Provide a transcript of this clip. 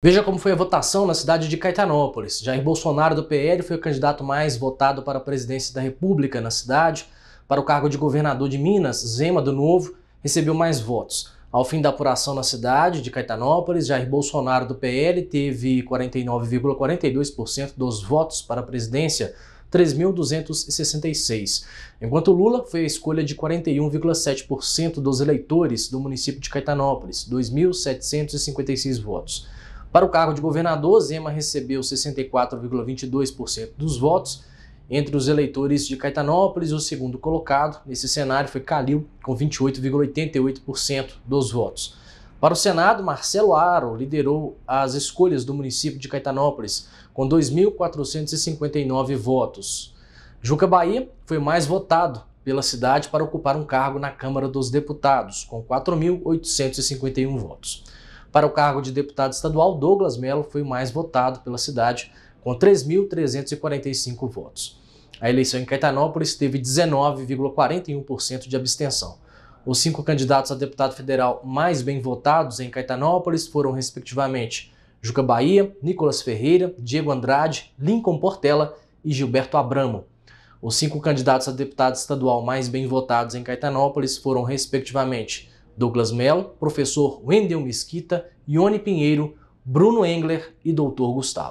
Veja como foi a votação na cidade de Caetanópolis. Jair Bolsonaro do PL foi o candidato mais votado para a presidência da República na cidade. Para o cargo de governador de Minas, Zema do Novo recebeu mais votos. Ao fim da apuração na cidade de Caetanópolis, Jair Bolsonaro do PL teve 49,42% dos votos para a presidência, 3.266, enquanto Lula foi a escolha de 41,7% dos eleitores do município de Caetanópolis, 2.756 votos. Para o cargo de governador, Zema recebeu 64,22% dos votos. Entre os eleitores de Caetanópolis, o segundo colocado nesse cenário foi Calil, com 28,88% dos votos. Para o Senado, Marcelo Aro liderou as escolhas do município de Caetanópolis, com 2.459 votos. Juca Bahia foi mais votado pela cidade para ocupar um cargo na Câmara dos Deputados, com 4.851 votos. Para o cargo de deputado estadual, Douglas Mello foi o mais votado pela cidade, com 3.345 votos. A eleição em Caetanópolis teve 19,41% de abstenção. Os cinco candidatos a deputado federal mais bem votados em Caetanópolis foram, respectivamente, Juca Bahia, Nicolas Ferreira, Diego Andrade, Lincoln Portela e Gilberto Abramo. Os cinco candidatos a deputado estadual mais bem votados em Caetanópolis foram, respectivamente, Douglas Mello, professor Wendel Mesquita, Ione Pinheiro, Bruno Engler e Doutor Gustavo.